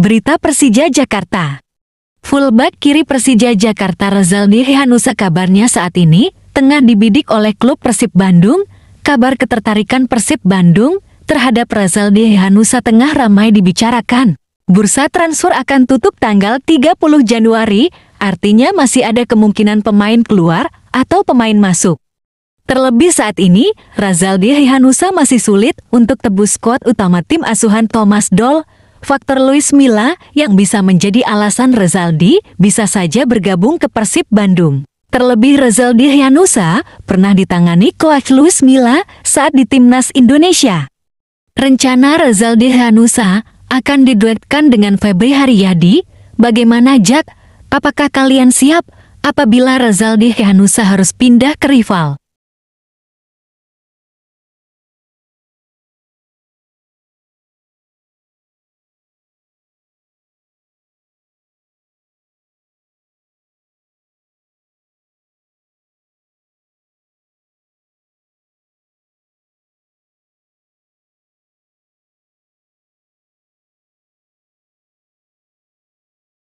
Berita Persija Jakarta Fullback kiri Persija Jakarta Rezaldi Hanusa kabarnya saat ini tengah dibidik oleh klub Persib Bandung. Kabar ketertarikan Persib Bandung terhadap Rezaldi Hanusa tengah ramai dibicarakan. Bursa transfer akan tutup tanggal 30 Januari, artinya masih ada kemungkinan pemain keluar atau pemain masuk. Terlebih saat ini, Razaldi Hanusa masih sulit untuk tebus skuad utama tim asuhan Thomas Doll Faktor Luis Milla yang bisa menjadi alasan Rezaldi bisa saja bergabung ke Persib Bandung. Terlebih Rezaldi Hianusa pernah ditangani coach Luis Milla saat di Timnas Indonesia. Rencana Rezaldi Hianusa akan diduetkan dengan Febri Haryadi. Bagaimana Jack? Apakah kalian siap apabila Rezaldi Hianusa harus pindah ke rival?